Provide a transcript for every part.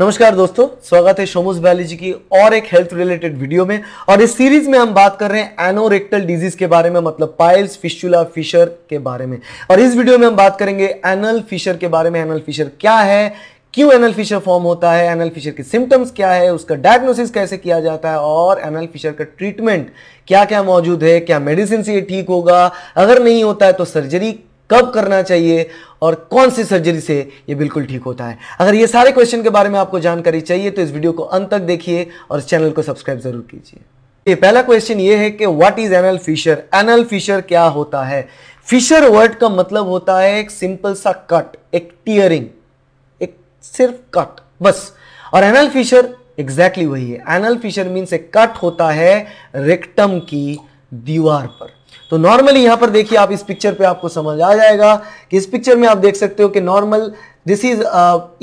नमस्कार दोस्तों स्वागत है शोमोस बायोलॉजी की और एक हेल्थ रिलेटेड वीडियो में और इस सीरीज में हम बात कर रहे हैं एनोरेक्टल डिजीज के बारे में मतलब पाइल्स फिशुला फिशर के बारे में और इस वीडियो में हम बात करेंगे एनल फिशर के बारे में एनल फिशर क्या है क्यों एनल फिशर फॉर्म होता है एनल फिशर के सिम्टम्स क्या है उसका डायग्नोसिस कैसे किया जाता है और एनल फिशर का ट्रीटमेंट क्या क्या मौजूद है क्या मेडिसिन से ये ठीक होगा अगर नहीं होता है तो सर्जरी कब करना चाहिए और कौन सी सर्जरी से ये बिल्कुल ठीक होता है अगर ये सारे क्वेश्चन के बारे में आपको जानकारी चाहिए तो इस वीडियो को अंत तक देखिए और इस चैनल को सब्सक्राइब जरूर कीजिए ये पहला क्वेश्चन ये है कि what is anal fissure anal fissure क्या होता है फिशर वर्ड का मतलब होता है एक सिंपल सा कट एक टीयरिंग एक सिर्फ कट बस और एनल फिशर एग्जैक्टली exactly वही है एनल फिशर मीन्स एक कट होता है रेक्टम की दीवार पर तो नॉर्मली यहां पर देखिए आप इस पिक्चर पे आपको समझ आ जाएगा कि इस पिक्चर में आप देख सकते हो कि नॉर्मल दिस इज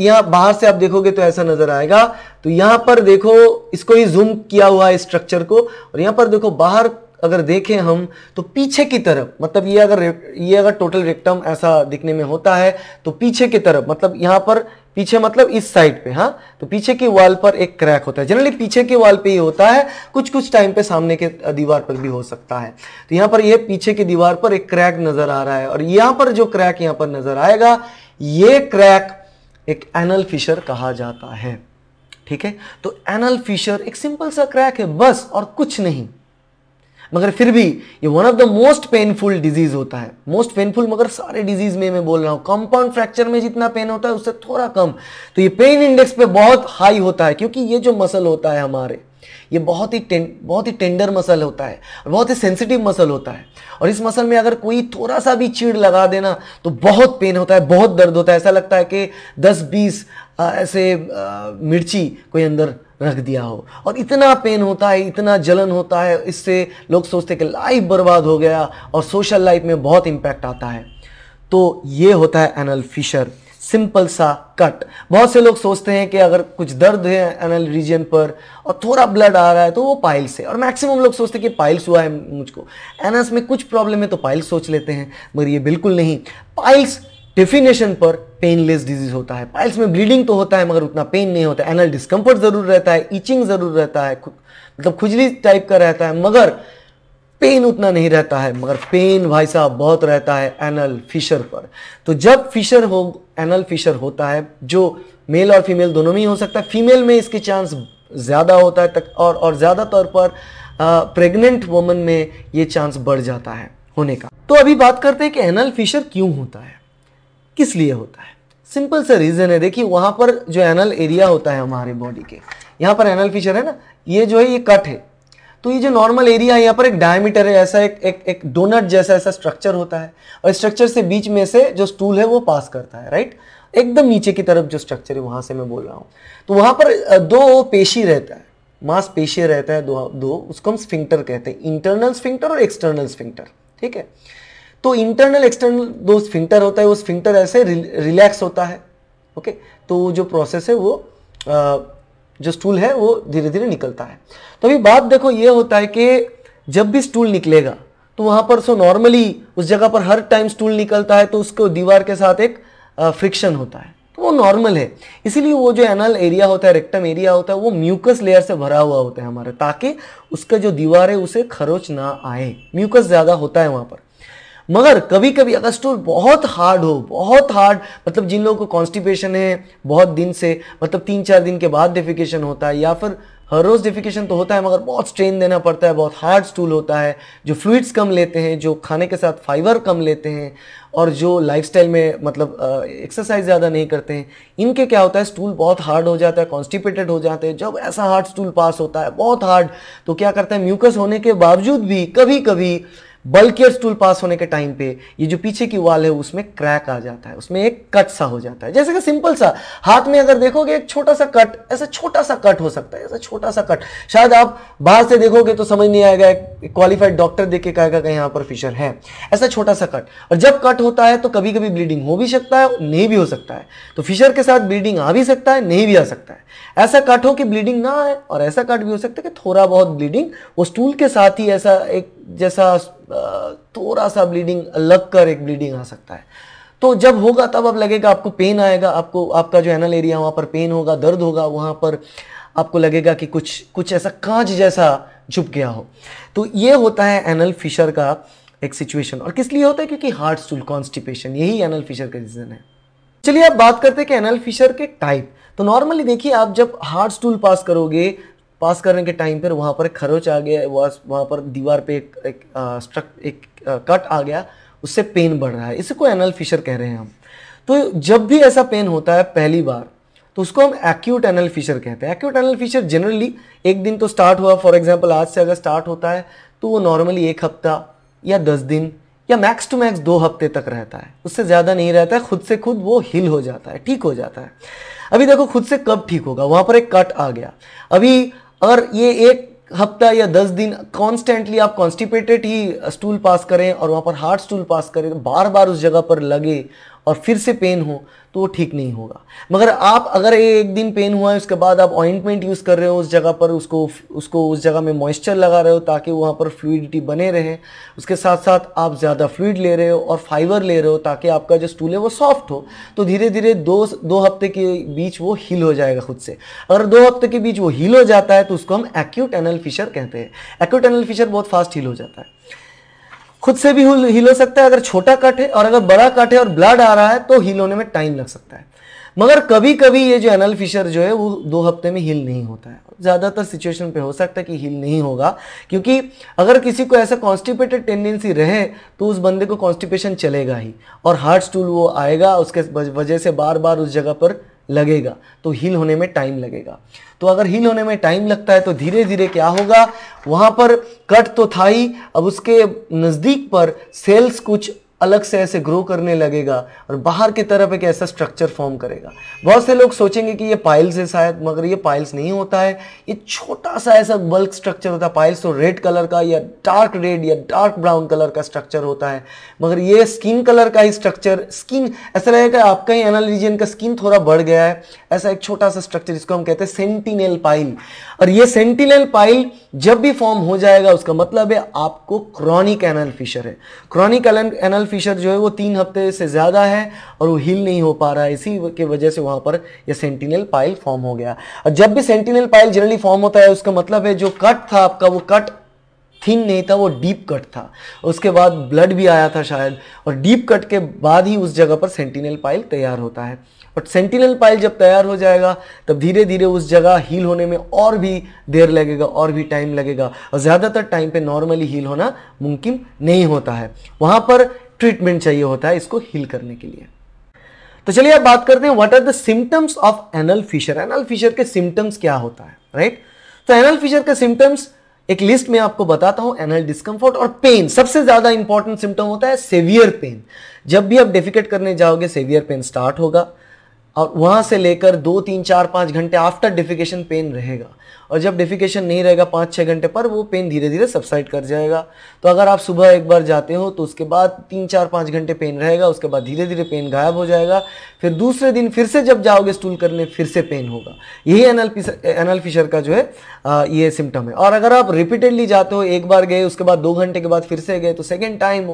यहां बाहर से आप देखोगे तो ऐसा नजर आएगा तो यहां पर देखो इसको ही जूम किया हुआ है स्ट्रक्चर को और यहां पर देखो बाहर अगर देखें हम तो पीछे की तरफ मतलब ये अगर ये अगर टोटल रेक्टम ऐसा दिखने में होता है तो पीछे की तरफ मतलब यहां पर पीछे मतलब इस साइड पे हाँ तो पीछे की वॉल पर एक क्रैक होता है जनरली पीछे की वॉल पे ही होता है कुछ कुछ टाइम पे सामने के दीवार पर भी हो सकता है तो यहां पर ये पीछे की दीवार पर एक क्रैक नजर आ रहा है और यहां पर जो क्रैक यहां पर नजर आएगा ये क्रैक एक एनल फिशर कहा जाता है ठीक है तो एनल फिशर एक सिंपल सा क्रैक है बस और कुछ नहीं मगर फिर भी ये one of the most painful disease होता है मोस्ट पेनफुल मगर सारे डिजीज में मैं बोल रहा हूँ कंपाउंड फ्रैक्चर में जितना पेन होता है उससे थोड़ा कम तो ये पेन इंडेक्स पे बहुत हाई होता है क्योंकि ये जो मसल होता है हमारे ये बहुत ही टें, बहुत ही टेंडर मसल होता है और बहुत ही सेंसिटिव मसल होता है और इस मसल में अगर कोई थोड़ा सा भी चीड़ लगा देना तो बहुत पेन होता है बहुत दर्द होता है ऐसा लगता है कि 10-20 ऐसे आ, मिर्ची कोई अंदर रख दिया हो और इतना पेन होता है इतना जलन होता है इससे लोग सोचते हैं कि लाइफ बर्बाद हो गया और सोशल लाइफ में बहुत इम्पैक्ट आता है तो ये होता है एनल फिशर सिंपल सा कट बहुत से लोग सोचते हैं कि अगर कुछ दर्द है एनल रीजन पर और थोड़ा ब्लड आ रहा है तो वो पाइल्स है और मैक्सिमम लोग सोचते हैं कि पाइल्स हुआ है मुझको एनस में कुछ प्रॉब्लम है तो पाइल्स सोच लेते हैं मगर ये बिल्कुल नहीं पाइल्स डेफिनेशन पर पेनलेस डिजीज होता है पाइल्स में ब्लीडिंग तो होता है मगर उतना पेन नहीं होता है एनल डिस्कम्फर्ट जरूर रहता है इचिंग जरूर रहता है मतलब खुजली टाइप का रहता है मगर पेन उतना नहीं रहता है मगर पेन भाई साहब बहुत रहता है एनल फिशर पर तो जब फिशर हो एनल फिशर होता है जो मेल और फीमेल दोनों में ही हो सकता है फीमेल में इसके चांस ज़्यादा होता है तक और और तौर पर प्रेग्नेंट वुमन में ये चांस बढ़ जाता है होने का तो अभी बात करते हैं कि एनल फिशर क्यों होता है किस लिए होता है सिंपल सा रीज़न है देखिए वहां पर जो एनल एरिया होता है हमारे बॉडी के यहाँ पर एनल फीचर है ना ये जो है ये कट है तो ये जो नॉर्मल एरिया है यहाँ पर एक डायमीटर है ऐसा एक एक एक डोनट जैसा ऐसा स्ट्रक्चर होता है और स्ट्रक्चर से बीच में से जो स्टूल है वो पास करता है राइट एकदम नीचे की तरफ जो स्ट्रक्चर है वहां से मैं बोल रहा हूँ तो वहां पर दो पेशी रहता है मांस पेशी रहता है दो दो उसको हम स्फिंक्टर कहते हैं इंटरनल स्फिंक्टर और एक्सटर्नल स्फिंक्टर ठीक है तो इंटरनल एक्सटर्नल दो फिंटर होता है वो फिंटर ऐसे रिलैक्स होता है ओके तो जो प्रोसेस है वो जो स्टूल है वो धीरे धीरे निकलता है तो अभी बात देखो ये होता है कि जब भी स्टूल निकलेगा तो वहाँ पर सो नॉर्मली उस जगह पर हर टाइम स्टूल निकलता है तो उसको दीवार के साथ एक फ्रिक्शन होता है तो वो नॉर्मल है इसीलिए वो जो एनल एरिया होता है रेक्टम एरिया होता है वो म्यूकस लेयर से भरा हुआ होता है हमारा ताकि उसका जो दीवार है उसे खरोच ना आए म्यूकस ज़्यादा होता है वहाँ पर मगर कभी कभी अगर स्टूल बहुत हार्ड हो बहुत हार्ड मतलब जिन लोगों को कॉन्स्टिपेशन है बहुत दिन से मतलब तीन चार दिन के बाद डेफिकेशन होता है या फिर हर रोज़ डेफिकेशन तो होता है मगर बहुत स्ट्रेन देना पड़ता है बहुत हार्ड स्टूल होता है जो फ्लूड्स कम लेते हैं जो खाने के साथ फाइबर कम लेते हैं और जो लाइफ में मतलब एक्सरसाइज ज़्यादा नहीं करते हैं इनके क्या होता है स्टूल बहुत हार्ड हो जाता है कॉन्स्टिपेटेड हो जाते हैं जब ऐसा हार्ड स्टूल पास होता है बहुत हार्ड तो क्या करता है म्यूकस होने के बावजूद भी कभी कभी बल्कियर स्टूल पास होने के टाइम पे ये जो पीछे की वाल है उसमें क्रैक आ जाता है उसमें एक कट सा हो जाता है जैसे कि सिंपल सा हाथ में अगर देखोगे एक छोटा सा कट ऐसा छोटा सा कट हो सकता है ऐसा छोटा सा कट शायद आप बाहर से देखोगे तो समझ नहीं आएगा एक क्वालिफाइड डॉक्टर देख के कहेगा कि यहाँ पर फिशर है ऐसा छोटा सा कट और जब कट होता है तो कभी कभी ब्लीडिंग हो भी सकता है नहीं भी हो सकता है तो फिशर के साथ ब्लीडिंग आ भी सकता है नहीं भी आ सकता है ऐसा कट हो कि ब्लीडिंग ना आए और ऐसा कट भी हो सकता है कि थोड़ा बहुत ब्लीडिंग वो स्टूल के साथ ही ऐसा एक जैसा थोड़ा सा ब्लीडिंग लग कर एक ब्लीडिंग आ सकता है तो जब होगा तब अब लगेगा आपको पेन आएगा आपको आपका जो एनल एरिया वहां पर पेन होगा दर्द होगा वहां पर आपको लगेगा कि कुछ कुछ ऐसा कांच जैसा झुक गया हो तो ये होता है एनल फिशर का एक सिचुएशन और किस लिए होता है क्योंकि हार्ट स्टूल कॉन्स्टिपेशन यही एनल फिशर का रीज़न है चलिए आप बात करते हैं कि एनल फिशर के टाइप तो नॉर्मली देखिए आप जब हार्ट स्टूल पास करोगे पास करने के टाइम पर वहाँ पर खरोच आ गया वहाँ पर दीवार पे एक एक स्ट्रक एक कट आ गया उससे पेन बढ़ रहा है इसे को एनल फिशर कह रहे हैं हम तो जब भी ऐसा पेन होता है पहली बार तो उसको हम एक्यूट एनल फिशर कहते हैं एक्यूट एनल फिशर जनरली एक दिन तो स्टार्ट हुआ फॉर एग्जाम्पल आज से अगर स्टार्ट होता है तो वो नॉर्मली एक हफ्ता या दस दिन या मैक्स टू मैक्स दो हफ्ते तक रहता है उससे ज़्यादा नहीं रहता है खुद से खुद वो हिल हो जाता है ठीक हो जाता है अभी देखो खुद से कब ठीक होगा वहाँ पर एक कट आ गया अभी और ये एक हफ्ता या दस दिन कॉन्स्टेंटली आप कॉन्स्टिपेटेड ही स्टूल पास करें और वहाँ पर हार्ड स्टूल पास करें बार बार उस जगह पर लगे और फिर से पेन हो तो वो ठीक नहीं होगा मगर आप अगर एक दिन पेन हुआ है उसके बाद आप ऑइंटमेंट यूज़ कर रहे हो उस जगह पर उसको उसको उस जगह में मॉइस्चर लगा रहे हो ताकि वहाँ पर फ्लूडिटी बने रहे उसके साथ साथ आप ज़्यादा फ्लूड ले रहे हो और फाइबर ले रहे हो ताकि आपका जो स्टूल है वो सॉफ्ट हो तो धीरे धीरे दो दो हफ्ते के बीच वो हील हो जाएगा खुद से अगर दो हफ्ते के बीच वो हील हो जाता है तो उसको हम एक्यूट एनल फिशर कहते हैं एक्यूट एनल फिशर बहुत फास्ट हील हो जाता है खुद से भी हील हो सकता है अगर छोटा कट है और अगर बड़ा कट है और ब्लड आ रहा है तो हील होने में टाइम लग सकता है मगर कभी कभी ये जो एनल फिशर जो है वो दो हफ्ते में हील नहीं होता है ज़्यादातर सिचुएशन पे हो सकता है कि हील नहीं होगा क्योंकि अगर किसी को ऐसा कॉन्स्टिपेटेड टेंडेंसी रहे तो उस बंदे को कॉन्स्टिपेशन चलेगा ही और हार्ट स्टूल वो आएगा उसके वजह से बार बार उस जगह पर लगेगा तो हील होने में टाइम लगेगा तो अगर हील होने में टाइम लगता है तो धीरे धीरे क्या होगा वहां पर कट तो था ही अब उसके नज़दीक पर सेल्स कुछ अलग से ऐसे ग्रो करने लगेगा और बाहर की तरफ एक ऐसा स्ट्रक्चर फॉर्म करेगा बहुत से लोग सोचेंगे कि ये पाइल्स है शायद मगर ये पाइल्स नहीं होता है ये छोटा सा ऐसा बल्क स्ट्रक्चर होता है पाइल्स तो रेड कलर का या डार्क रेड या डार्क ब्राउन कलर का स्ट्रक्चर होता है मगर ये स्किन कलर का ही स्ट्रक्चर स्किन ऐसा रहेगा आपका ही एनल का स्किन थोड़ा बढ़ गया है ऐसा एक छोटा सा स्ट्रक्चर जिसको हम कहते हैं सेंटिनेल पाइल और ये सेंटिनेल पाइल जब भी फॉर्म हो जाएगा उसका मतलब है आपको क्रॉनिक एनल फिशर है क्रॉनिक एनल फिशर जो है वो तीन हफ्ते से ज़्यादा है और वो हिल नहीं हो पा रहा है इसी के वजह से वहाँ पर ये सेंटिनल पाइल फॉर्म हो गया और जब भी सेंटिनल पाइल जनरली फॉर्म होता है उसका मतलब है जो कट था आपका वो कट थिन नहीं था वो डीप कट था उसके बाद ब्लड भी आया था शायद और डीप कट के बाद ही उस जगह पर सेंटिनल पाइल तैयार होता है और सेंटिनल पाइल जब तैयार हो जाएगा तब धीरे धीरे उस जगह हील होने में और भी देर लगेगा और भी टाइम लगेगा और ज़्यादातर टाइम पे नॉर्मली हील होना मुमकिन नहीं होता है वहाँ पर ट्रीटमेंट चाहिए होता है इसको हील करने के लिए तो चलिए अब बात करते हैं what are the symptoms of anal fissure anal fissure के सिम्टम्स क्या होता है राइट तो एनल फिशर के सिम्टम्स एक लिस्ट में आपको बताता हूं एनल डिस्कम्फर्ट और पेन सबसे ज्यादा इंपॉर्टेंट सिम्टम होता है सेवियर पेन जब भी आप डेफिकेट करने जाओगे सेवियर पेन स्टार्ट होगा और वहां से लेकर दो तीन चार पांच घंटे आफ्टर डेफिकेशन पेन रहेगा और जब डेफिकेशन नहीं रहेगा पाँच छः घंटे पर वो पेन धीरे धीरे सबसाइड कर जाएगा तो अगर आप सुबह एक बार जाते हो तो उसके बाद तीन चार पाँच घंटे पेन रहेगा उसके बाद धीरे धीरे पेन गायब हो जाएगा फिर दूसरे दिन फिर से जब जाओगे स्टूल करने फिर से पेन होगा यही एनल एनल फिशर का जो है आ, ये सिम्टम है और अगर आप रिपीटेडली जाते हो एक बार गए उसके बाद दो घंटे के बाद फिर से गए तो सेकेंड टाइम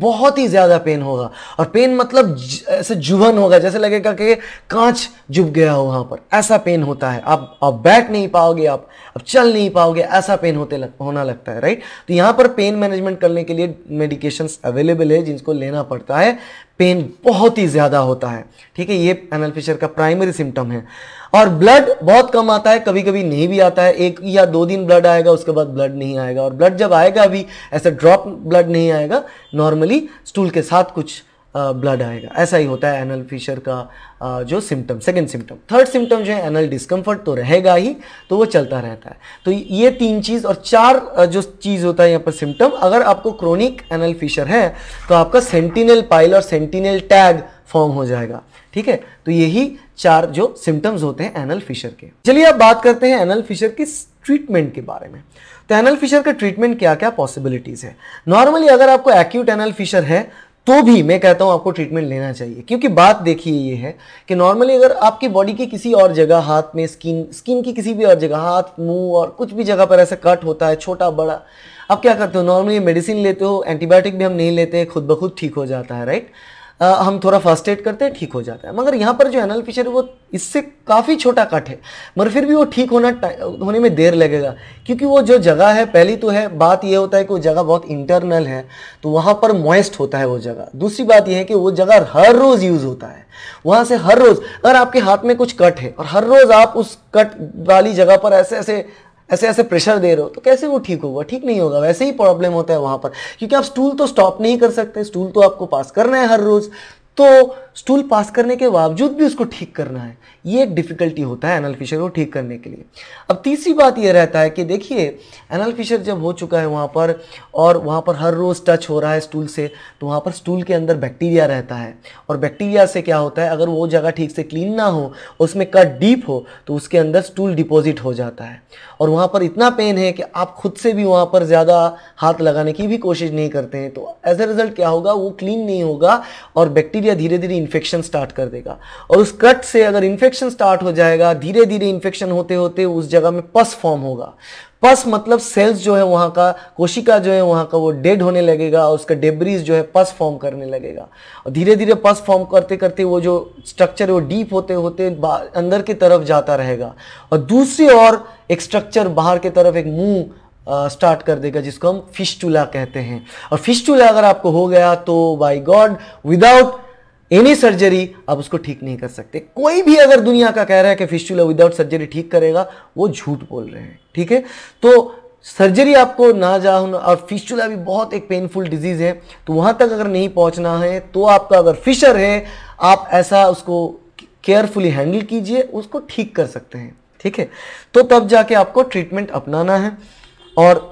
बहुत ही ज़्यादा पेन होगा और पेन मतलब ऐसे जुबन होगा जैसे लगेगा कि कांच जुब गया हो वहाँ पर ऐसा पेन होता है आप आप बैठ नहीं पाओगे आप अब चल नहीं पाओगे ऐसा पेन होते लग, होना लगता है राइट तो यहाँ पर पेन मैनेजमेंट करने के लिए मेडिकेशन अवेलेबल है जिनको लेना पड़ता है पेन बहुत ही ज़्यादा होता है ठीक है ये एनल फिशर का प्राइमरी सिम्टम है और ब्लड बहुत कम आता है कभी कभी नहीं भी आता है एक या दो दिन ब्लड आएगा उसके बाद ब्लड नहीं आएगा और ब्लड जब आएगा भी ऐसा ड्रॉप ब्लड नहीं आएगा नॉर्मली स्टूल के साथ कुछ ब्लड आएगा ऐसा ही होता है एनल फिशर का जो symptom second symptom third symptom जो है एनल डिस्कम्फर्ट तो रहेगा ही तो वो चलता रहता है तो ये तीन चीज़ और चार जो चीज़ होता है यहाँ पर सिम्टम अगर आपको क्रोनिक एनल फिशर है तो आपका सेंटिनल पाइल और सेंटिनल टैग फॉर्म हो जाएगा ठीक है तो यही चार जो सिम्टम्स होते हैं एनल फिशर के चलिए अब बात करते हैं एनल फिशर की ट्रीटमेंट के बारे में तो एनल फिशर का ट्रीटमेंट क्या क्या पॉसिबिलिटीज़ है नॉर्मली अगर आपको एक्यूट एनल फिशर है तो भी मैं कहता हूँ आपको ट्रीटमेंट लेना चाहिए क्योंकि बात देखिए ये है कि नॉर्मली अगर आपकी बॉडी की किसी और जगह हाथ में स्किन स्किन की किसी भी और जगह हाथ मुंह और कुछ भी जगह पर ऐसा कट होता है छोटा बड़ा आप क्या करते हो नॉर्मली मेडिसिन लेते हो एंटीबायोटिक भी हम नहीं लेते खुद ब खुद ठीक हो जाता है राइट हम थोड़ा फर्स्ट एड करते हैं ठीक हो जाता है मगर यहाँ पर जो एनल फिशर है वो इससे काफ़ी छोटा कट है मगर फिर भी वो ठीक होना होने में देर लगेगा क्योंकि वो जो जगह है पहली तो है बात ये होता है कि वो जगह बहुत इंटरनल है तो वहाँ पर मॉइस्ट होता है वो जगह दूसरी बात यह है कि वो जगह हर रोज़ यूज़ होता है वहाँ से हर रोज़ अगर आपके हाथ में कुछ कट है और हर रोज़ आप उस कट वाली जगह पर ऐसे ऐसे ऐसे ऐसे प्रेशर दे रहे हो तो कैसे वो ठीक होगा ठीक नहीं होगा वैसे ही प्रॉब्लम होता है वहाँ पर क्योंकि आप स्टूल तो स्टॉप नहीं कर सकते स्टूल तो आपको पास करना है हर रोज़ तो स्टूल पास करने के बावजूद भी उसको ठीक करना है ये एक डिफ़िकल्टी होता है एनल फिशर को ठीक करने के लिए अब तीसरी बात यह रहता है कि देखिए एनल फिशर जब हो चुका है वहाँ पर और वहाँ पर हर रोज़ टच हो रहा है स्टूल से तो वहाँ पर स्टूल के अंदर बैक्टीरिया रहता है और बैक्टीरिया से क्या होता है अगर वो जगह ठीक से क्लीन ना हो उसमें कट डीप हो तो उसके अंदर स्टूल डिपॉजिट हो जाता है और वहाँ पर इतना पेन है कि आप खुद से भी वहाँ पर ज़्यादा हाथ लगाने की भी कोशिश नहीं करते हैं तो एज ए रिज़ल्ट क्या होगा वो क्लीन नहीं होगा और बैक्टीरिया बैक्टीरिया धीरे धीरे इन्फेक्शन स्टार्ट कर देगा और उस कट से अगर इन्फेक्शन स्टार्ट हो जाएगा धीरे धीरे इन्फेक्शन होते होते उस जगह में पस फॉर्म होगा पस मतलब सेल्स जो है वहाँ का कोशिका जो है वहाँ का वो डेड होने लगेगा और उसका डेब्रीज जो है पस फॉर्म करने लगेगा और धीरे धीरे पस फॉर्म करते करते वो जो स्ट्रक्चर है वो डीप होते होते अंदर की तरफ जाता रहेगा और दूसरी और एक स्ट्रक्चर बाहर की तरफ एक मुंह स्टार्ट कर देगा जिसको हम फिस्टूला कहते हैं और फिस्टूला अगर आपको हो गया तो by god without any surgery आप उसको ठीक नहीं कर सकते कोई भी अगर दुनिया का कह रहा है कि फिस्टूला विदाउट सर्जरी ठीक करेगा वो झूठ बोल रहे हैं ठीक है तो सर्जरी आपको ना जाओ और फिस्टूला भी बहुत एक पेनफुल डिजीज़ है तो वहाँ तक अगर नहीं पहुँचना है तो आपका अगर फिशर है आप ऐसा उसको केयरफुली हैंडल कीजिए उसको ठीक कर सकते हैं ठीक है तो तब जाके आपको ट्रीटमेंट अपनाना है और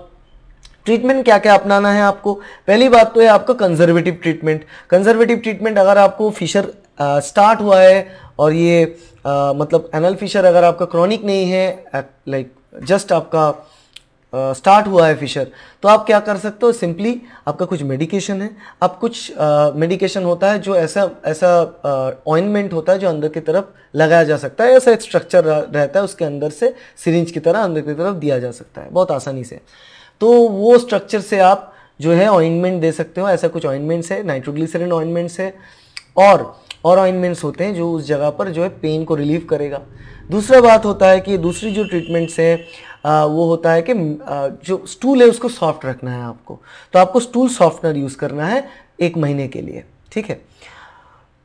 ट्रीटमेंट क्या क्या अपनाना है आपको पहली बात तो है आपका कंजर्वेटिव ट्रीटमेंट कंजर्वेटिव ट्रीटमेंट अगर आपको फिशर स्टार्ट हुआ है और ये आ, मतलब एनल फिशर अगर आपका क्रॉनिक नहीं है लाइक जस्ट आपका स्टार्ट हुआ है फिशर तो आप क्या कर सकते हो सिंपली आपका कुछ मेडिकेशन है आप कुछ मेडिकेशन होता है जो ऐसा ऐसा ऑइनमेंट होता है जो अंदर की तरफ लगाया जा सकता है ऐसा एक स्ट्रक्चर रहता है उसके अंदर से सिरिंज की तरह अंदर की तरफ दिया जा सकता है बहुत आसानी से तो वो स्ट्रक्चर से आप जो है ऑइनमेंट दे सकते हो ऐसा कुछ ऑइनमेंट्स है नाइट्रोग्लिसरिन ऑइनमेंट्स है और और ऑइनमेंट्स होते हैं जो उस जगह पर जो है पेन को रिलीव करेगा दूसरा बात होता है कि दूसरी जो ट्रीटमेंट्स हैं वो होता है कि आ, जो स्टूल है उसको सॉफ्ट रखना है आपको तो आपको स्टूल सॉफ्टनर यूज़ करना है एक महीने के लिए ठीक है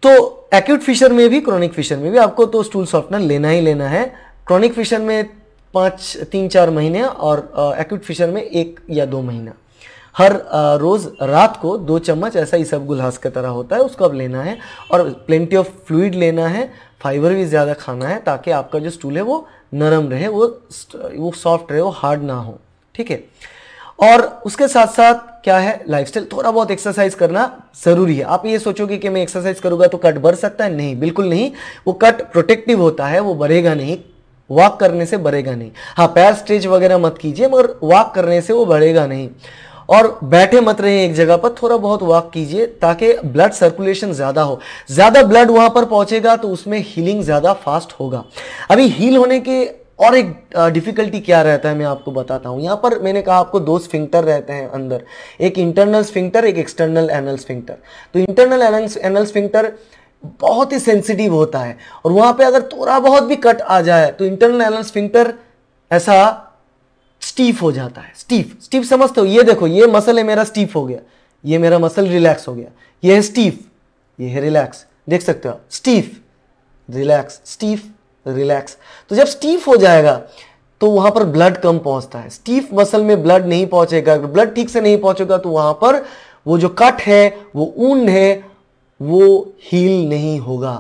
तो एक्यूट फिशर में भी क्रॉनिक फिशर में भी आपको तो स्टूल सॉफ्टनर लेना ही लेना है क्रॉनिक फिशर में पाँच तीन चार महीने और एक्यूट फिशर में एक या दो महीना हर रोज़ रात को दो चम्मच ऐसा ही सब गुलास की तरह होता है उसको अब लेना है और प्लेंटी ऑफ फ्लूड लेना है फाइबर भी ज़्यादा खाना है ताकि आपका जो स्टूल है वो नरम रहे वो वो सॉफ्ट रहे वो हार्ड ना हो ठीक है और उसके साथ साथ क्या है लाइफस्टाइल थोड़ा बहुत एक्सरसाइज करना जरूरी है आप ये सोचोगे कि मैं एक्सरसाइज करूंगा तो कट बढ़ सकता है नहीं बिल्कुल नहीं वो कट प्रोटेक्टिव होता है वो बढ़ेगा नहीं वॉक करने से बढ़ेगा नहीं हाँ पैर स्ट्रेच वगैरह मत कीजिए मगर वॉक करने से वो बढ़ेगा नहीं और बैठे मत रहे एक जगह पर थोड़ा बहुत वॉक कीजिए ताकि ब्लड सर्कुलेशन ज़्यादा हो ज़्यादा ब्लड वहां पर पहुंचेगा तो उसमें हीलिंग ज़्यादा फास्ट होगा अभी हील होने के और एक डिफ़िकल्टी क्या रहता है मैं आपको बताता हूँ यहाँ पर मैंने कहा आपको दो स्फिंक्टर रहते हैं अंदर एक इंटरनल स्फिंक्टर एक एक्सटर्नल एनल स्फिंक्टर तो इंटरनल एनल स्फिंक्टर बहुत ही सेंसिटिव होता है और वहां पे अगर थोड़ा बहुत भी कट आ जाए तो इंटरनल एनल स्फिंक्टर ऐसा स्टीफ हो जाता है स्टीफ स्टीफ समझते हो ये देखो ये मसल है मेरा स्टीफ हो गया ये मेरा मसल रिलैक्स हो गया ये है स्टीफ ये है रिलैक्स देख सकते हो स्टीफ रिलैक्स स्टीफ रिलैक्स तो जब स्टीफ हो जाएगा तो वहां पर ब्लड कम पहुंचता है स्टीफ मसल में ब्लड नहीं पहुंचेगा अगर ब्लड ठीक से नहीं पहुंचेगा तो वहां पर वो जो कट है वो ऊन है वो हील नहीं होगा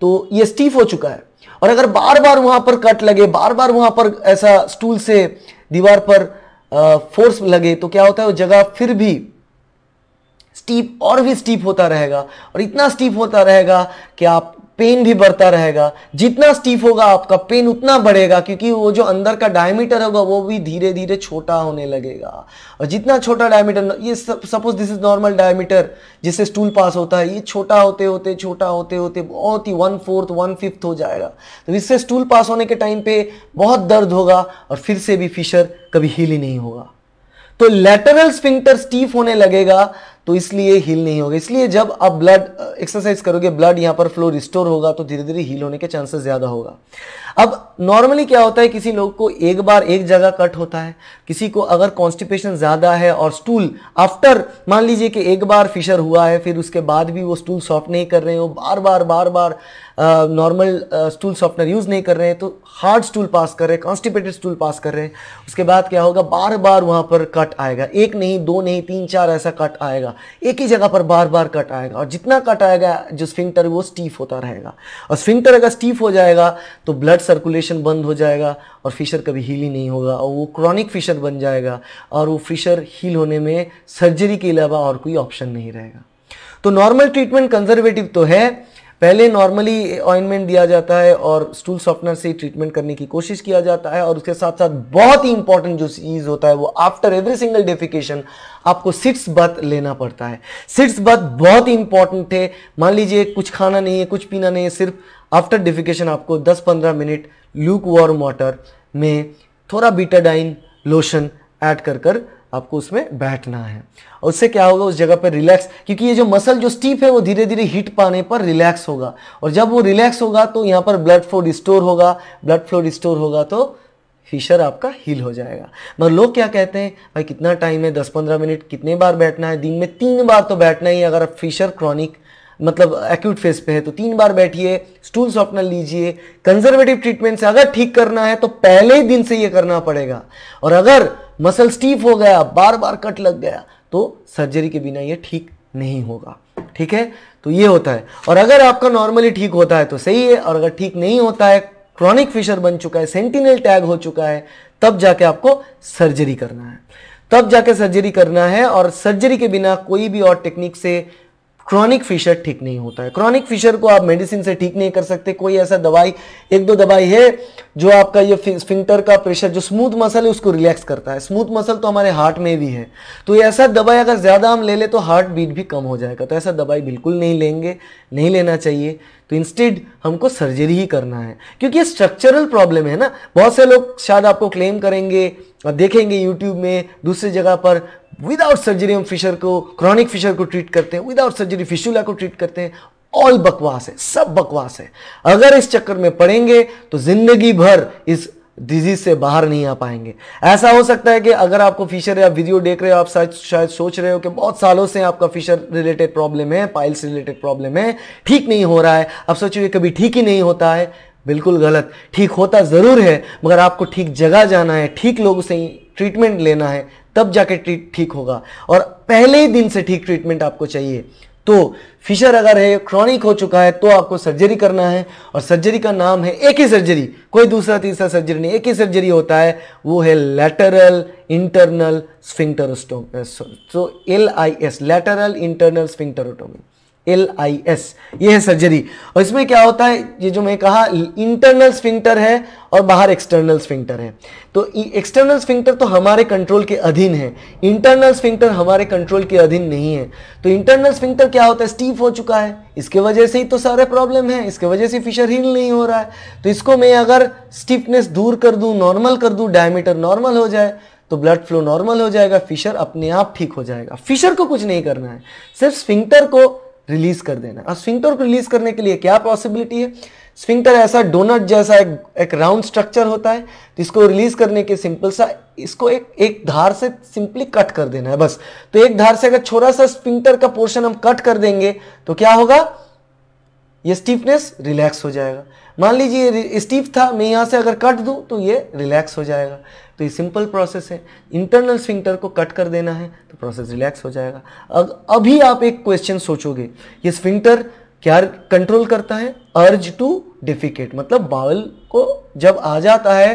तो ये स्टीफ हो चुका है और अगर बार बार वहां पर कट लगे बार बार वहां पर ऐसा स्टूल से दीवार पर फोर्स लगे तो क्या होता है वो जगह फिर भी स्टीप और भी स्टीप होता रहेगा और इतना स्टीप होता रहेगा कि आप पेन भी बढ़ता रहेगा जितना स्टीफ होगा आपका पेन उतना बढ़ेगा क्योंकि वो जो अंदर का डायमीटर होगा वो भी धीरे धीरे छोटा होने लगेगा और जितना छोटा डायमीटर ये suppose this is normal diameter जिससे स्टूल पास होता है ये छोटा होते होते छोटा होते होते बहुत ही वन फोर्थ वन फिफ्थ हो जाएगा तो इससे स्टूल पास होने के टाइम पे बहुत दर्द होगा और फिर से भी फिशर कभी हील ही नहीं होगा तो लेटरल स्पिंक्टर स्टीफ होने लगेगा तो इसलिए हील नहीं होगा इसलिए जब आप ब्लड एक्सरसाइज uh, करोगे ब्लड यहाँ पर फ्लो रिस्टोर होगा तो धीरे धीरे हील होने के चांसेस ज़्यादा होगा अब नॉर्मली क्या होता है किसी लोग को एक बार एक जगह कट होता है किसी को अगर कॉन्स्टिपेशन ज़्यादा है और स्टूल आफ्टर मान लीजिए कि एक बार फिशर हुआ है फिर उसके बाद भी वो स्टूल सॉफ्ट नहीं कर रहे हो बार बार बार बार नॉर्मल स्टूल सॉफ्टवेयर यूज़ नहीं कर रहे हैं तो हार्ड स्टूल पास कर रहे हैं कॉन्स्टिपेटेड स्टूल पास कर रहे हैं उसके बाद क्या होगा बार बार वहाँ पर कट आएगा एक नहीं दो नहीं तीन चार ऐसा कट आएगा एक ही जगह पर बार बार कट आएगा और जितना कट आएगा जो स्फिंक्टर वो स्टीफ होता रहेगा और स्फिंक्टर अगर स्टीफ हो जाएगा तो ब्लड सर्कुलेशन बंद हो जाएगा और फिशर कभी हील ही नहीं होगा और वो क्रॉनिक फिशर बन जाएगा और वो फिशर हील होने में सर्जरी के अलावा और कोई ऑप्शन नहीं रहेगा तो नॉर्मल ट्रीटमेंट कंजर्वेटिव तो है पहले नॉर्मली ऑइनमेंट दिया जाता है और स्टूल सॉफ्टनर से ट्रीटमेंट करने की कोशिश किया जाता है और उसके साथ साथ बहुत ही इंपॉर्टेंट जो चीज होता है वो आफ्टर एवरी सिंगल डेफिकेशन आपको सिट्स बथ लेना पड़ता है सिट्स बथ बहुत ही इंपॉर्टेंट है मान लीजिए कुछ खाना नहीं है कुछ पीना नहीं है सिर्फ आफ्टर डेफिकेशन आपको 10-15 मिनट लूक वार्म वाटर में थोड़ा बीटाडाइन लोशन ऐड कर कर आपको उसमें बैठना है और उससे क्या होगा उस जगह पर रिलैक्स क्योंकि ये जो मसल जो स्टीप है वो धीरे धीरे हीट पाने पर रिलैक्स होगा और जब वो रिलैक्स होगा तो यहाँ पर ब्लड फ्लो रिस्टोर होगा ब्लड फ्लो रिस्टोर होगा तो फिशर आपका हील हो जाएगा मगर लोग क्या कहते हैं भाई कितना टाइम है दस पंद्रह मिनट कितने बार बैठना है दिन में तीन बार तो बैठना ही अगर आप फिशर क्रॉनिक मतलब एक्यूट फेज पे है तो तीन बार बैठिए स्टूल सॉफ्टनर लीजिए कंजर्वेटिव ट्रीटमेंट से अगर ठीक करना है तो पहले ही दिन से ये करना पड़ेगा और अगर मसल स्टीफ हो गया बार बार कट लग गया तो सर्जरी के बिना ये ठीक नहीं होगा ठीक है तो ये होता है और अगर आपका नॉर्मली ठीक होता है तो सही है और अगर ठीक नहीं होता है क्रॉनिक फिशर बन चुका है सेंटिनल टैग हो चुका है तब जाके आपको सर्जरी करना है तब जाके सर्जरी करना है और सर्जरी के बिना कोई भी और टेक्निक से क्रॉनिक फिशर ठीक नहीं होता है क्रॉनिक फिशर को आप मेडिसिन से ठीक नहीं कर सकते कोई ऐसा दवाई एक दो दवाई है जो आपका ये फिंटर का प्रेशर जो स्मूथ मसल है उसको रिलैक्स करता है स्मूथ मसल तो हमारे हार्ट में भी है तो ऐसा दवाई अगर ज़्यादा हम ले लें तो हार्ट बीट भी कम हो जाएगा तो ऐसा दवाई बिल्कुल नहीं लेंगे नहीं लेना चाहिए तो इंस्टेड हमको सर्जरी ही करना है क्योंकि ये स्ट्रक्चरल प्रॉब्लम है ना बहुत से लोग शायद आपको क्लेम करेंगे देखेंगे यूट्यूब में दूसरी जगह पर विदाउट सर्जरी हम फिशर को क्रॉनिक फिशर को ट्रीट करते हैं विदाउट सर्जरी फिशुला को ट्रीट करते हैं ऑल बकवास है सब बकवास है अगर इस चक्कर में पड़ेंगे तो जिंदगी भर इस डिजीज से बाहर नहीं आ पाएंगे ऐसा हो सकता है कि अगर आपको फिशर या वीडियो देख रहे हो आप शायद शायद सोच रहे हो कि बहुत सालों से आपका फिशर रिलेटेड प्रॉब्लम है पाइल्स रिलेटेड प्रॉब्लम है ठीक नहीं हो रहा है आप सोच रहे कभी ठीक ही नहीं होता है बिल्कुल गलत ठीक होता ज़रूर है मगर आपको ठीक जगह जाना है ठीक लोगों से ट्रीटमेंट लेना है तब जाके ट्रीट ठीक होगा और पहले ही दिन से ठीक ट्रीटमेंट आपको चाहिए तो फिशर अगर है क्रॉनिक हो चुका है तो आपको सर्जरी करना है और सर्जरी का नाम है एक ही सर्जरी कोई दूसरा तीसरा सर्जरी नहीं एक ही सर्जरी होता है वो है lateral internal sphincterotomy so L I S lateral internal sphincterotomy L I S ये है सर्जरी और इसमें क्या होता है ये जो मैं कहा इंटरनल स्फिंक्टर है और बाहर एक्सटर्नल स्फिंक्टर है तो एक्सटर्नल स्फिंक्टर तो हमारे कंट्रोल के अधीन है इंटरनल स्फिंक्टर हमारे कंट्रोल के अधीन नहीं है तो इंटरनल स्फिंक्टर क्या होता है स्टीफ हो चुका है इसके वजह से ही तो सारे प्रॉब्लम है इसके वजह से फिशर हील नहीं हो रहा है तो इसको मैं अगर स्टिफनेस दूर कर दूँ नॉर्मल कर दूँ डायमीटर नॉर्मल हो जाए तो ब्लड फ्लो नॉर्मल हो जाएगा फिशर अपने आप ठीक हो जाएगा फिशर को कुछ नहीं करना है सिर्फ स्फिंक्टर को रिलीज कर देना अब स्विंगटर को रिलीज करने के लिए क्या पॉसिबिलिटी है स्विंगटर ऐसा डोनट जैसा एक, एक राउंड स्ट्रक्चर होता है जिसको रिलीज करने के सिंपल सा इसको एक एक धार से सिंपली कट कर देना है बस तो एक धार से अगर छोटा सा स्विंगटर का पोर्शन हम कट कर देंगे तो क्या होगा ये स्टीफनेस रिलैक्स हो जाएगा मान लीजिए स्टीफ था मैं यहां से अगर कट दूं तो ये रिलैक्स हो जाएगा तो ये सिंपल प्रोसेस है इंटरनल स्विंगटर को कट कर देना है तो प्रोसेस रिलैक्स हो जाएगा अब अभी आप एक क्वेश्चन सोचोगे ये स्विंगटर क्या कंट्रोल करता है अर्ज टू डिफिकेट मतलब बावल को जब आ जाता है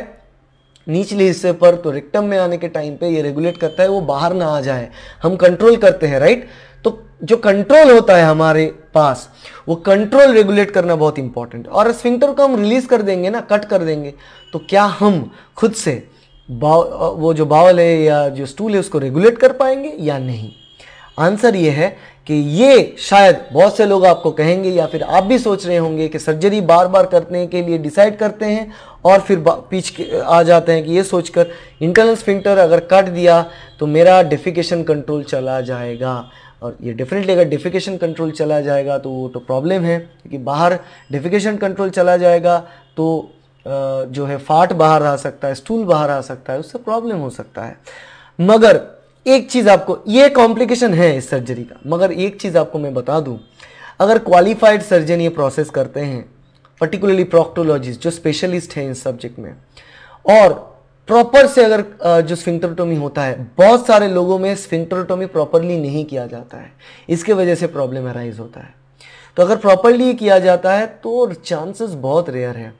निचले हिस्से पर तो रिक्टम में आने के टाइम पे ये रेगुलेट करता है वो बाहर ना आ जाए हम कंट्रोल करते हैं राइट तो जो कंट्रोल होता है हमारे पास वो कंट्रोल रेगुलेट करना बहुत इंपॉर्टेंट और स्विंटर को हम रिलीज कर देंगे ना कट कर देंगे तो क्या हम खुद से बाव वो जो बावल है या जो स्टूल है उसको रेगुलेट कर पाएंगे या नहीं आंसर ये है कि ये शायद बहुत से लोग आपको कहेंगे या फिर आप भी सोच रहे होंगे कि सर्जरी बार बार करने के लिए डिसाइड करते हैं और फिर पीछ आ जाते हैं कि ये सोचकर इंटरनल स्फिंक्टर अगर कट दिया तो मेरा डेफिकेशन कंट्रोल चला जाएगा और ये डेफिनेटली अगर डेफिकेशन कंट्रोल चला जाएगा तो वो तो प्रॉब्लम है क्योंकि बाहर डेफिकेशन कंट्रोल चला जाएगा तो जो है फाट बाहर आ सकता है स्टूल बाहर आ सकता है उससे प्रॉब्लम हो सकता है मगर एक चीज़ आपको ये कॉम्प्लिकेशन है इस सर्जरी का मगर एक चीज़ आपको मैं बता दूं अगर क्वालिफाइड सर्जन ये प्रोसेस करते हैं पर्टिकुलरली प्रोक्टोलॉजिस्ट जो स्पेशलिस्ट हैं इस सब्जेक्ट में और प्रॉपर से अगर जो स्फिंक्टरटोमी होता है बहुत सारे लोगों में स्फिंक्टरटोमी प्रॉपरली नहीं किया जाता है इसके वजह से प्रॉब्लम अराइज होता है तो अगर प्रॉपरली किया जाता है तो चांसेस बहुत रेयर है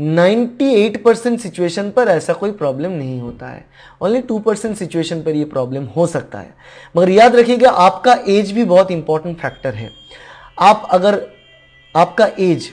98 परसेंट सिचुएशन पर ऐसा कोई प्रॉब्लम नहीं होता है ओनली 2 परसेंट सिचुएशन पर ये प्रॉब्लम हो सकता है मगर याद रखिएगा आपका एज भी बहुत इंपॉर्टेंट फैक्टर है आप अगर आपका एज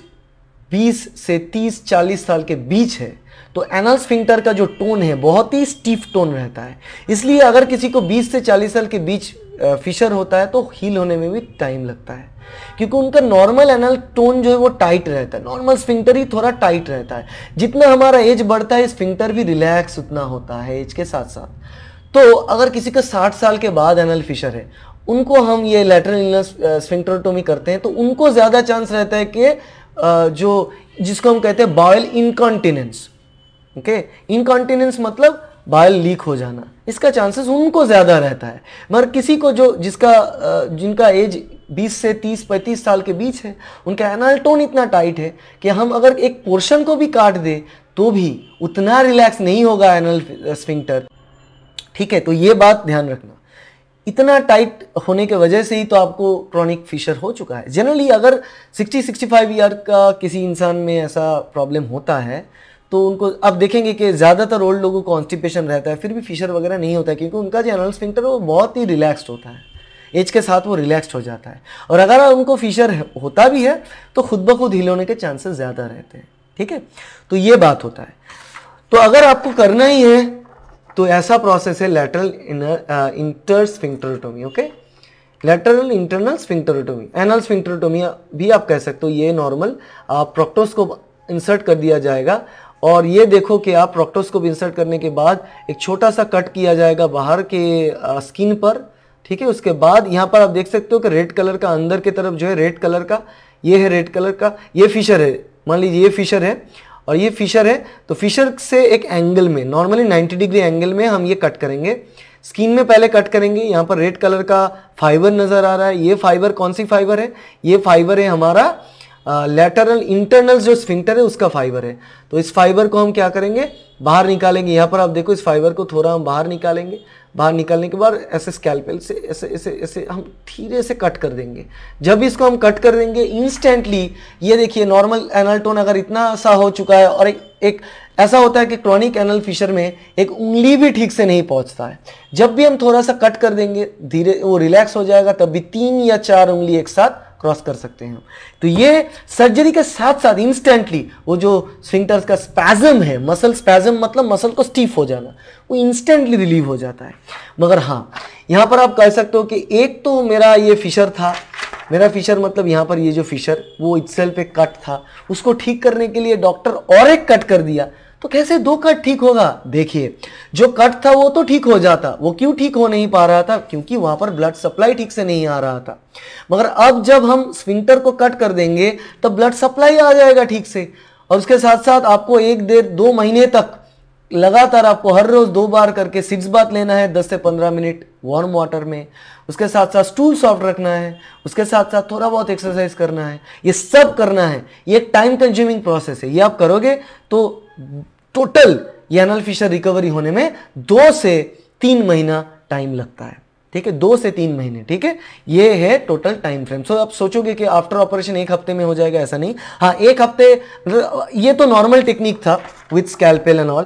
20 से 30 40 साल के बीच है तो एनल स्फिंक्टर का जो टोन है बहुत ही स्टीफ टोन रहता है इसलिए अगर किसी को 20 से 40 साल के बीच फिशर होता है तो हील होने में भी टाइम लगता है क्योंकि उनका नॉर्मल एनल टोन जो है वो टाइट रहता है नॉर्मल स्फिंक्टर ही थोड़ा टाइट रहता है जितना हमारा एज बढ़ता है स्फिंक्टर भी रिलैक्स उतना होता है एज के साथ साथ तो अगर किसी का साठ साल के बाद एनल फिशर है उनको हम ये लेटरल इलनेस स्फिंक्टरोटोमी करते हैं तो उनको ज़्यादा चांस रहता है कि जो जिसको हम कहते हैं बॉयल इनकॉन्टिनेंस ओके इनकॉन्टिनेंस मतलब बाल लीक हो जाना इसका चांसेस उनको ज़्यादा रहता है मगर किसी को जो जिसका जिनका एज 20 से 30 पैंतीस साल के बीच है उनका एनाल टोन इतना टाइट है कि हम अगर एक पोर्शन को भी काट दें तो भी उतना रिलैक्स नहीं होगा एनल स्फिंक्टर ठीक है तो ये बात ध्यान रखना इतना टाइट होने के वजह से ही तो आपको क्रॉनिक फिशर हो चुका है जनरली अगर 60-65 ईयर का किसी इंसान में ऐसा प्रॉब्लम होता है तो उनको अब देखेंगे कि ज़्यादातर ओल्ड लोगों को कॉन्स्टिपेशन रहता है फिर भी फिशर वगैरह नहीं होता है क्योंकि उनका जो एनल स्पिंक्टर वो बहुत ही रिलैक्सड होता है एज के साथ वो रिलैक्स हो जाता है और अगर उनको फिशर होता भी है तो खुद ब खुद हील होने के चांसेस ज़्यादा रहते हैं ठीक है तो ये बात होता है तो अगर आपको करना ही है तो ऐसा प्रोसेस है lateral inter sphincterotomy okay lateral internal sphincterotomy anal sphincterotomy भी आप कह सकते हो ये नॉर्मल प्रोक्टोस्कोप इंसर्ट कर दिया जाएगा और ये देखो कि आप प्रोक्टोस्कोप इंसर्ट करने के बाद एक छोटा सा कट किया जाएगा बाहर के स्किन पर ठीक है उसके बाद यहाँ पर आप देख सकते हो कि रेड कलर का अंदर की तरफ जो है रेड कलर का ये है रेड कलर का ये फिशर है मान लीजिए ये फिशर है और ये फिशर है तो फिशर से एक एंगल में नॉर्मली 90 डिग्री एंगल में हम ये कट करेंगे स्किन में पहले कट करेंगे यहाँ पर रेड कलर का फाइबर नज़र आ रहा है ये फाइबर कौन सी फाइबर है ये फाइबर है हमारा लेटरल इंटरनल जो स्फिंक्टर है उसका फाइबर है तो इस फाइबर को हम क्या करेंगे बाहर निकालेंगे यहाँ पर आप देखो इस फाइबर को थोड़ा हम बाहर निकालेंगे बाहर निकालने के बाद ऐसे स्कैल्पेल से ऐसे ऐसे ऐसे हम धीरे से कट कर देंगे जब इसको हम कट कर देंगे इंस्टेंटली ये देखिए नॉर्मल एनल टोन अगर इतना सा हो चुका है और एक एक ऐसा होता है कि क्रॉनिक एनल फिशर में एक उंगली भी ठीक से नहीं पहुंचता है जब भी हम थोड़ा सा कट कर देंगे धीरे वो रिलैक्स हो जाएगा तब भी तीन या चार उंगली एक साथ क्रॉस कर सकते हैं तो ये सर्जरी के साथ साथ इंस्टेंटली वो जो स्विंगटर्स का स्पैजम है मसल स्पैजम मतलब मसल को स्टीफ हो जाना वो इंस्टेंटली रिलीव हो जाता है मगर हाँ यहाँ पर आप कह सकते हो कि एक तो मेरा ये फिशर था मेरा फिशर मतलब यहाँ पर ये जो फिशर वो इट्सेल्फ पे कट था उसको ठीक करने के लिए डॉक्टर और एक कट कर दिया तो कैसे दो कट ठीक होगा देखिए जो कट था वो तो ठीक हो जाता वो क्यों ठीक हो नहीं पा रहा था क्योंकि वहां पर ब्लड सप्लाई ठीक से नहीं आ रहा था मगर अब जब हम स्विंटर को कट कर देंगे तब तो ब्लड सप्लाई आ जाएगा ठीक से और उसके साथ साथ आपको एक डेढ़ दो महीने तक लगातार आपको हर रोज दो बार करके सिक्स बात लेना है दस से पंद्रह मिनट वार्म वाटर में उसके साथ साथ स्टूल सॉफ्ट रखना है उसके साथ साथ थोड़ा बहुत एक्सरसाइज करना है ये सब करना है ये टाइम कंज्यूमिंग प्रोसेस है ये आप करोगे तो टोटल ये एनल फिशर रिकवरी होने में दो से तीन महीना टाइम लगता है ठीक है दो से तीन महीने ठीक है ये है टोटल टाइम फ्रेम सो आप सोचोगे कि आफ्टर ऑपरेशन एक हफ्ते में हो जाएगा ऐसा नहीं हाँ एक हफ्ते ये तो नॉर्मल टेक्निक था with scalpel and all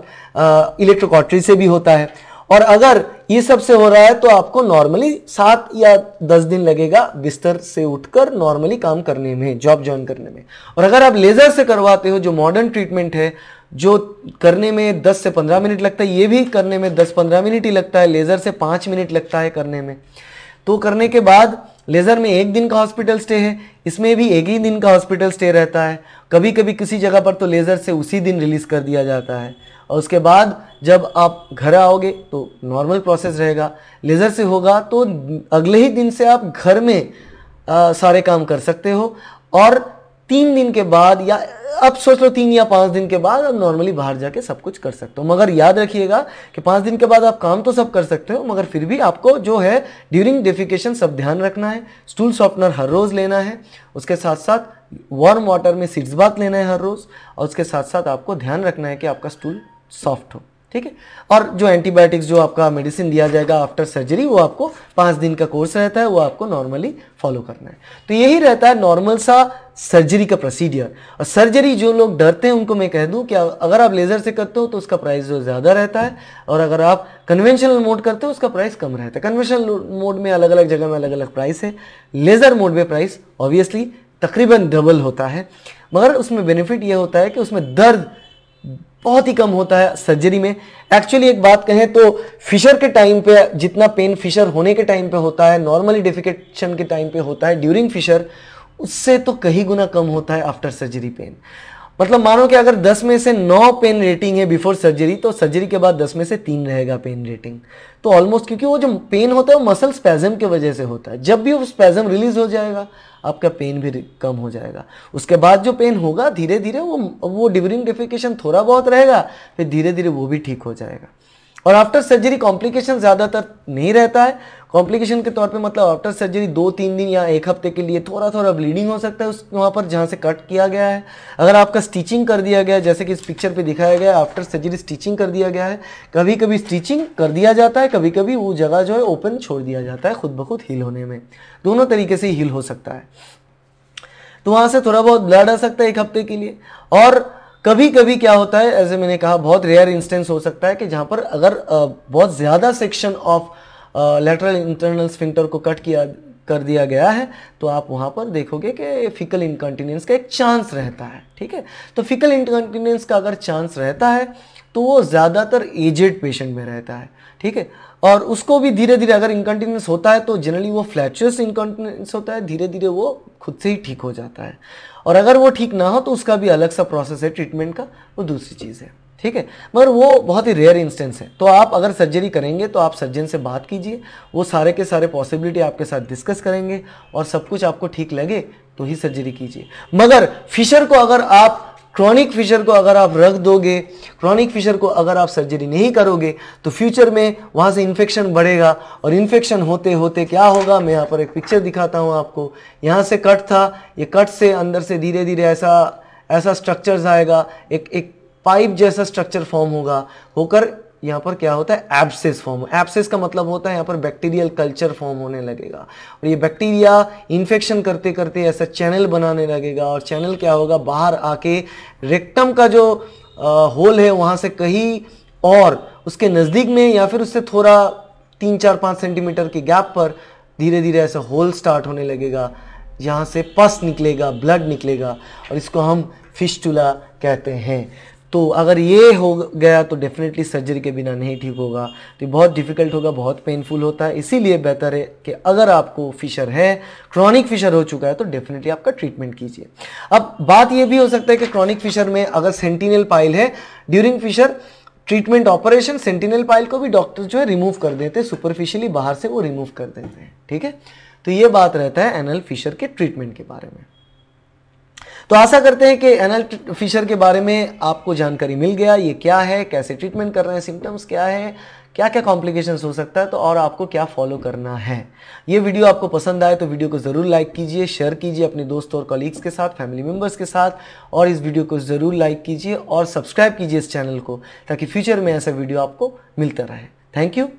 electrocautery से भी होता है और अगर ये सब से हो रहा है तो आपको नॉर्मली सात या दस दिन लगेगा बिस्तर से उठकर नॉर्मली काम करने में जॉब ज्वाइन करने में और अगर आप लेजर से करवाते हो जो मॉडर्न ट्रीटमेंट है जो करने में 10 से 15 मिनट लगता है ये भी करने में 10-15 मिनट ही लगता है लेज़र से पाँच मिनट लगता है करने में तो करने के बाद लेज़र में एक दिन का हॉस्पिटल स्टे है इसमें भी एक ही दिन का हॉस्पिटल स्टे रहता है कभी कभी किसी जगह पर तो लेज़र से उसी दिन रिलीज़ कर दिया जाता है और उसके बाद जब आप घर आओगे तो नॉर्मल प्रोसेस रहेगा लेज़र से होगा तो अगले ही दिन से आप घर में आ, सारे काम कर सकते हो और तीन दिन के बाद या अब सोच लो तीन या पाँच दिन के बाद आप नॉर्मली बाहर जाके सब कुछ कर सकते हो मगर याद रखिएगा कि पाँच दिन के बाद आप काम तो सब कर सकते हो मगर फिर भी आपको जो है ड्यूरिंग डेफिकेशन सब ध्यान रखना है स्टूल सॉफ्टनर हर रोज़ लेना है उसके साथ साथ वार्म वाटर में सिट्स बात लेना है हर रोज़ और उसके साथ साथ आपको ध्यान रखना है कि आपका स्टूल सॉफ्ट हो ठीक है और जो एंटीबायोटिक्स जो आपका मेडिसिन दिया जाएगा आफ्टर सर्जरी वो आपको पाँच दिन का कोर्स रहता है वो आपको नॉर्मली फॉलो करना है तो यही रहता है नॉर्मल सा सर्जरी का प्रोसीडियर और सर्जरी जो लोग डरते हैं उनको मैं कह दूं कि अगर आप लेज़र से करते हो तो उसका प्राइस जो ज़्यादा रहता है और अगर आप कन्वेंशनल मोड करते हो उसका प्राइस कम रहता है कन्वेंशनल मोड में अलग अलग जगह में अलग अलग प्राइस है लेज़र मोड में प्राइस ऑब्वियसली तकरीबन डबल होता है मगर उसमें बेनिफिट ये होता है कि उसमें दर्द बहुत ही कम होता है सर्जरी में एक्चुअली एक बात कहें तो फिशर के टाइम पे जितना पेन फिशर होने के टाइम पे होता है नॉर्मली डिफिकेशन के टाइम पे होता है ड्यूरिंग फिशर उससे तो कहीं गुना कम होता है आफ्टर सर्जरी पेन मतलब मानो कि अगर 10 में से 9 पेन रेटिंग है बिफोर सर्जरी तो सर्जरी के बाद 10 में से तीन रहेगा पेन रेटिंग तो ऑलमोस्ट क्योंकि वो जो पेन होता है वो मसल स्पैजम की वजह से होता है जब भी वो स्पैजम रिलीज हो जाएगा आपका पेन भी कम हो जाएगा उसके बाद जो पेन होगा धीरे धीरे वो वो डिवरिंग डिफिकेशन थोड़ा बहुत रहेगा फिर धीरे धीरे वो भी ठीक हो जाएगा और आफ्टर सर्जरी कॉम्प्लिकेशन ज़्यादातर नहीं रहता है कॉम्प्लिकेशन के तौर पे मतलब आफ्टर सर्जरी दो तीन दिन या एक हफ्ते के लिए थोड़ा थोड़ा ब्लीडिंग हो सकता है उस वहाँ पर जहाँ से कट किया गया है अगर आपका स्टिचिंग कर दिया गया है जैसे कि इस पिक्चर पर दिखाया गया है आफ्टर सर्जरी स्टिचिंग कर दिया गया है कभी कभी स्टिचिंग कर दिया जाता है कभी कभी वो जगह जो है ओपन छोड़ दिया जाता है खुद ब खुद हील होने में दोनों तरीके से हील हो सकता है तो वहाँ से थोड़ा बहुत ब्लड आ सकता है एक हफ्ते के लिए और कभी कभी क्या होता है ऐसे मैंने कहा बहुत रेयर इंस्टेंस हो सकता है कि जहाँ पर अगर बहुत ज़्यादा section of lateral internal sphincter को कट किया कर दिया गया है तो आप वहाँ पर देखोगे कि फिकल इनकंटिनेंस का एक चांस रहता है ठीक है तो फिकल इनकंटिनेंस का अगर चांस रहता है तो वो ज़्यादातर एजेड पेशेंट में रहता है ठीक है और उसको भी धीरे धीरे अगर इनकंटिनेंस होता है तो जनरली वो फ्लैचुअस इनकंटिनेंस होता है धीरे धीरे वो खुद से ही ठीक हो जाता है और अगर वो ठीक ना हो तो उसका भी अलग सा प्रोसेस है ट्रीटमेंट का वो दूसरी चीज़ है ठीक है मगर वो बहुत ही रेयर इंस्टेंस है तो आप अगर सर्जरी करेंगे तो आप सर्जन से बात कीजिए वो सारे के सारे पॉसिबिलिटी आपके साथ डिस्कस करेंगे और सब कुछ आपको ठीक लगे तो ही सर्जरी कीजिए मगर फिशर को अगर आप क्रॉनिक फिशर को अगर आप रख दोगे क्रॉनिक फिशर को अगर आप सर्जरी नहीं करोगे तो फ्यूचर में वहाँ से इन्फेक्शन बढ़ेगा और इन्फेक्शन होते होते क्या होगा मैं यहाँ पर एक पिक्चर दिखाता हूँ आपको यहाँ से कट था ये कट से अंदर से धीरे धीरे ऐसा ऐसा स्ट्रक्चर्स आएगा एक एक पाइप जैसा स्ट्रक्चर फॉर्म होगा होकर यहाँ पर क्या होता है एब्सेस फॉर्म एब्सेस का मतलब होता है यहाँ पर बैक्टीरियल कल्चर फॉर्म होने लगेगा और ये बैक्टीरिया इन्फेक्शन करते करते ऐसा चैनल बनाने लगेगा और चैनल क्या होगा बाहर आके रेक्टम का जो आ, होल है वहाँ से कहीं और उसके नज़दीक में या फिर उससे थोड़ा तीन चार पाँच सेंटीमीटर के गैप पर धीरे धीरे ऐसा होल स्टार्ट होने लगेगा यहाँ से पस निकलेगा ब्लड निकलेगा और इसको हम चूल्हा कहते हैं तो अगर ये हो गया तो डेफिनेटली सर्जरी के बिना नहीं ठीक होगा तो बहुत डिफ़िकल्ट होगा बहुत पेनफुल होता है इसीलिए बेहतर है कि अगर आपको फिशर है क्रॉनिक फिशर हो चुका है तो डेफिनेटली आपका ट्रीटमेंट कीजिए अब बात ये भी हो सकता है कि क्रॉनिक फिशर में अगर सेंटिनल पाइल है during fissure treatment operation sentinel pile को भी डॉक्टर जो है रिमूव कर देते हैं सुपरफिशियली बाहर से वो रिमूव कर देते हैं ठीक है तो ये बात रहता है एनल फिशर के ट्रीटमेंट के बारे में तो आशा करते हैं कि एनल फिशर के बारे में आपको जानकारी मिल गया ये क्या है कैसे ट्रीटमेंट कर रहे हैं सिम्टम्स क्या है क्या क्या कॉम्प्लिकेशंस हो सकता है तो और आपको क्या फॉलो करना है ये वीडियो आपको पसंद आए तो वीडियो को ज़रूर लाइक कीजिए शेयर कीजिए अपने दोस्तों और कलीग्स के साथ फैमिली मेम्बर्स के साथ और इस वीडियो को ज़रूर लाइक कीजिए और सब्सक्राइब कीजिए इस चैनल को ताकि फ्यूचर में ऐसा वीडियो आपको मिलता रहे थैंक यू